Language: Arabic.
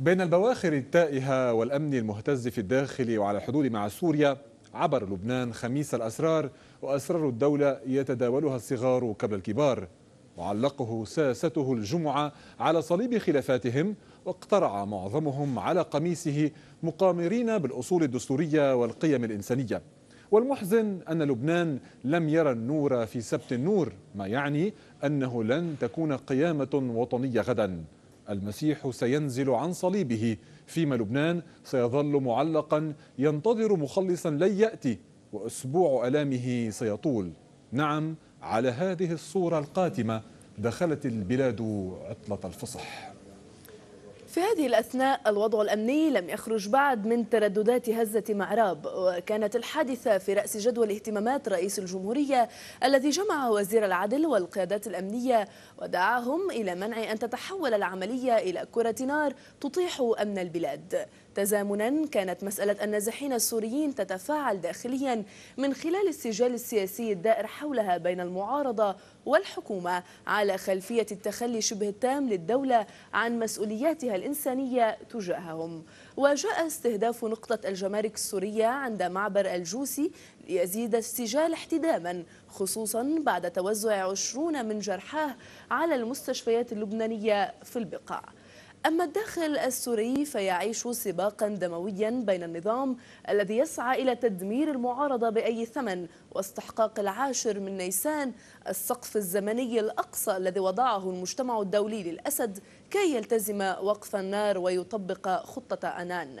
بين البواخر التائهة والأمن المهتز في الداخل وعلى الحدود مع سوريا عبر لبنان خميس الأسرار وأسرار الدولة يتداولها الصغار قبل الكبار وعلقه ساسته الجمعة على صليب خلافاتهم واقترع معظمهم على قميصه مقامرين بالأصول الدستورية والقيم الإنسانية والمحزن أن لبنان لم يرى النور في سبت النور ما يعني أنه لن تكون قيامة وطنية غداً المسيح سينزل عن صليبه فيما لبنان سيظل معلقا ينتظر مخلصا لن يأتي وأسبوع ألامه سيطول نعم على هذه الصورة القاتمة دخلت البلاد عطلة الفصح في هذه الأثناء الوضع الأمني لم يخرج بعد من ترددات هزة معراب وكانت الحادثة في رأس جدول اهتمامات رئيس الجمهورية الذي جمع وزير العدل والقيادات الأمنية ودعاهم إلى منع أن تتحول العملية إلى كرة نار تطيح أمن البلاد تزامنا كانت مسألة النازحين السوريين تتفاعل داخليا من خلال السجال السياسي الدائر حولها بين المعارضة والحكومة على خلفية التخلي شبه التام للدولة عن مسؤولياتها الإنسانية تجاههم وجاء استهداف نقطة الجمارك السورية عند معبر الجوسي ليزيد السجال احتداما خصوصا بعد توزع عشرون من جرحاه على المستشفيات اللبنانية في البقاع أما الداخل السوري فيعيش سباقا دمويا بين النظام الذي يسعى إلى تدمير المعارضة بأي ثمن واستحقاق العاشر من نيسان السقف الزمني الأقصى الذي وضعه المجتمع الدولي للأسد كي يلتزم وقف النار ويطبق خطة أنان